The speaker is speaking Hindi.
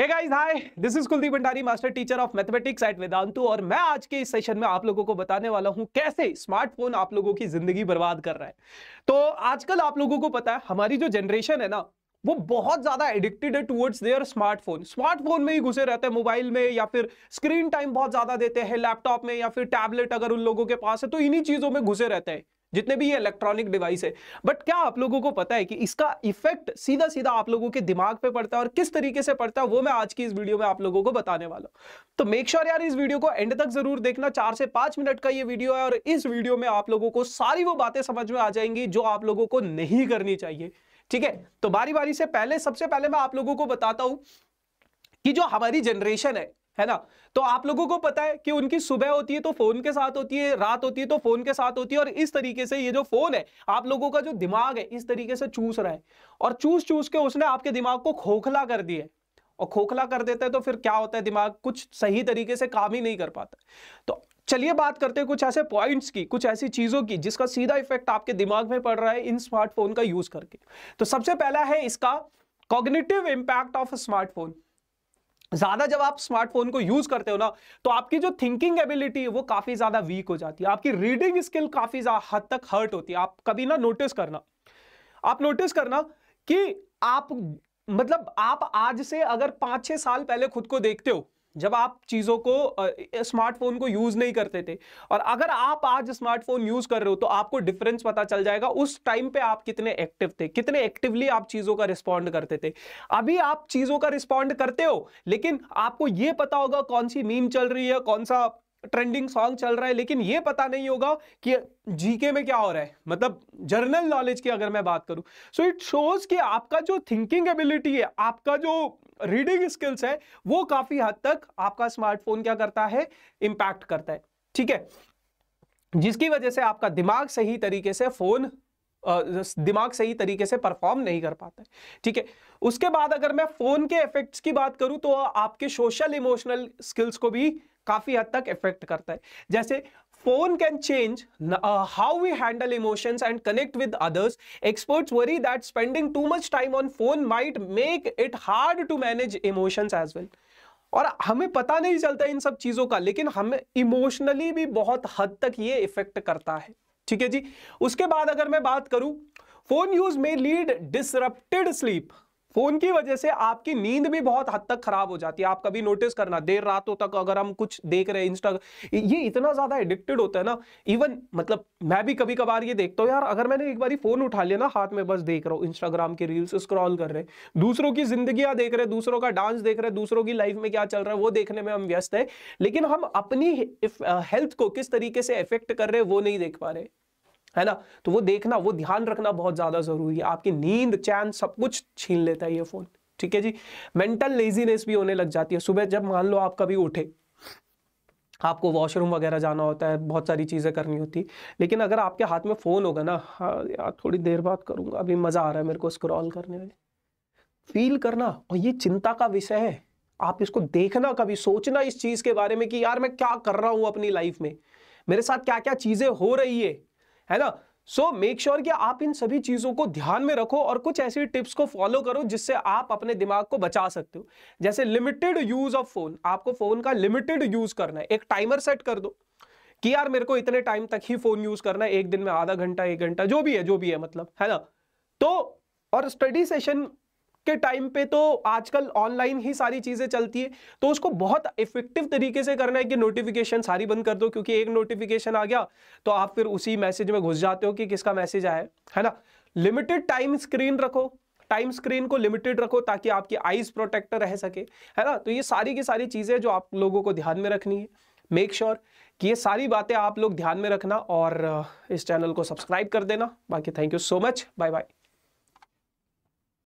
hey guys hi this is Kuldeep Bhandari master teacher of mathematics at Vedantu और मैं आज के इस सेशन में आप लोगों को बताने वाला हूं कैसे स्मार्टफोन आप लोगों की जिंदगी बर्बाद कर रहा है तो आजकल आप लोगों को पता है हमारी जो जनरेशन है ना वो बहुत ज्यादा एडिक्टेड है टुवर्ड्स देयर स्मार्टफोन स्मार्टफोन में ही घुसे रहते हैं मोबाइल में या फिर स्क्रीन टाइम बहुत ज्यादा देते हैं लैपटॉप में या फिर टैबलेट अगर उन लोगों के पास है तो इन्हीं चीजों में घुसे रहते हैं जितने भी ये इलेक्ट्रॉनिक डिवाइस है बट क्या आप लोगों को पता है कि इसका इफेक्ट सीधा सीधा आप लोगों के दिमाग पे पड़ता है और किस तरीके से पड़ता है वो मैं आज की इस वीडियो में आप लोगों को बताने वाला हूं तो मेक श्योर sure यार इस वीडियो को एंड तक जरूर देखना चार से पांच मिनट का ये वीडियो है और इस वीडियो में आप लोगों को सारी वो बातें समझ में आ जाएंगी जो आप लोगों को नहीं करनी चाहिए ठीक है तो बारी बारी से पहले सबसे पहले मैं आप लोगों को बताता हूं कि जो हमारी जनरेशन है है ना तो आप लोगों को पता है कि उनकी सुबह होती है तो फोन के साथ होती है रात होती है तो फोन के साथ होती है और इस तरीके से ये जो फोन है आप लोगों का जो दिमाग है इस तरीके से चूस रहा है और चूस चूस के उसने आपके दिमाग को खोखला कर दिया है और खोखला कर देता है तो फिर क्या होता है दिमाग कुछ सही तरीके से काम ही नहीं कर पाता तो चलिए बात करते हैं कुछ ऐसे पॉइंट्स की कुछ ऐसी चीजों की जिसका सीधा इफेक्ट आपके दिमाग में पड़ रहा है इन स्मार्टफोन का यूज करके तो सबसे पहला है इसका कॉग्निटिव इंपैक्ट ऑफ स्मार्टफोन ज्यादा जब आप स्मार्टफोन को यूज करते हो ना तो आपकी जो थिंकिंग एबिलिटी है वो काफी ज्यादा वीक हो जाती है आपकी रीडिंग स्किल काफी हद तक हर्ट होती है आप कभी ना नोटिस करना आप नोटिस करना कि आप मतलब आप आज से अगर पांच छह साल पहले खुद को देखते हो जब आप चीज़ों को स्मार्टफोन को यूज़ नहीं करते थे और अगर आप आज स्मार्टफोन यूज़ कर रहे हो तो आपको डिफरेंस पता चल जाएगा उस टाइम पे आप कितने एक्टिव थे कितने एक्टिवली आप चीज़ों का रिस्पॉन्ड करते थे अभी आप चीज़ों का रिस्पॉन्ड करते हो लेकिन आपको ये पता होगा कौन सी मीम चल रही है कौन सा ट्रेंडिंग सॉन्ग चल रहा है लेकिन ये पता नहीं होगा कि जीके में क्या हो रहा है मतलब जर्नल नॉलेज की अगर मैं बात करूं सो इट शोज कि आपका जो थिंकिंग एबिलिटी है आपका जो रीडिंग स्किल्स है वो काफी हद तक आपका स्मार्टफोन क्या करता है इंपैक्ट करता है ठीक है जिसकी वजह से आपका दिमाग सही तरीके से फोन दिमाग सही तरीके से परफॉर्म नहीं कर पाता है ठीक है उसके बाद अगर मैं फोन के इफेक्ट्स की बात करूं तो आपके सोशल इमोशनल स्किल्स को भी काफी हद तक इफेक्ट करता है जैसे phone can change how we handle emotions and connect with others experts worry that spending too much time on phone might make it hard to manage emotion as well और हमें पता नहीं चलता इन सब चीजों का लेकिन हमें इमोशनली भी बहुत हद तक ये इफेक्ट करता है ठीक है जी उसके बाद अगर मैं बात करूं फोन यूज में लीड डिसरप्टेड स्लीप फोन की वजह से आपकी नींद भी बहुत हद तक खराब हो जाती है आप कभी नोटिस करना देर रातों तक अगर हम कुछ देख रहे हैं इंस्टा ये इतना ज्यादा एडिक्टेड होता है ना इवन मतलब मैं भी कभी कभार ये देखता हूँ यार अगर मैंने एक बार फोन उठा लिया ना हाथ में बस देख रहा हूँ इंस्टाग्राम की रील्स स्क्रॉल कर रहे दूसरों की जिंदगी देख रहे दूसरों का डांस देख रहे दूसरों की लाइफ में क्या चल रहा है वो देखने में हम व्यस्त है लेकिन हम अपनी हेल्थ uh, को किस तरीके से इफेक्ट कर रहे हैं वो नहीं देख पा रहे है ना तो वो देखना वो ध्यान रखना बहुत ज़्यादा ज़रूरी है आपकी नींद चैन सब कुछ छीन लेता है ये फ़ोन ठीक है जी मेंटल लेजीनेस भी होने लग जाती है सुबह जब मान लो आप कभी उठे आपको वॉशरूम वगैरह जाना होता है बहुत सारी चीज़ें करनी होती लेकिन अगर आपके हाथ में फ़ोन होगा ना हाँ यार थोड़ी देर बाद करूंगा अभी मज़ा आ रहा है मेरे को स्क्रॉल करने में फील करना और ये चिंता का विषय है आप इसको देखना कभी सोचना इस चीज़ के बारे में कि यार मैं क्या कर रहा हूँ अपनी लाइफ में मेरे साथ क्या क्या चीज़ें हो रही है है ना सो मेक श्योर कि आप इन सभी चीज़ों को ध्यान में रखो और कुछ ऐसी टिप्स को फॉलो करो जिससे आप अपने दिमाग को बचा सकते हो जैसे लिमिटेड यूज ऑफ फोन आपको फोन का लिमिटेड यूज करना है एक टाइमर सेट कर दो कि यार मेरे को इतने टाइम तक ही फोन यूज करना है एक दिन में आधा घंटा एक घंटा जो भी है जो भी है मतलब है ना तो और स्टडी सेशन के टाइम पे तो आजकल ऑनलाइन ही सारी चीज़ें चलती है तो उसको बहुत इफेक्टिव तरीके से करना है कि नोटिफिकेशन सारी बंद कर दो क्योंकि एक नोटिफिकेशन आ गया तो आप फिर उसी मैसेज में घुस जाते हो कि किसका मैसेज आया है ना लिमिटेड टाइम स्क्रीन रखो टाइम स्क्रीन को लिमिटेड रखो ताकि आपकी आईज प्रोटेक्ट रह सके है ना तो ये सारी की सारी चीज़ें जो आप लोगों को ध्यान में रखनी है मेक श्योर sure कि ये सारी बातें आप लोग ध्यान में रखना और इस चैनल को सब्सक्राइब कर देना बाकी thank you so much bye bye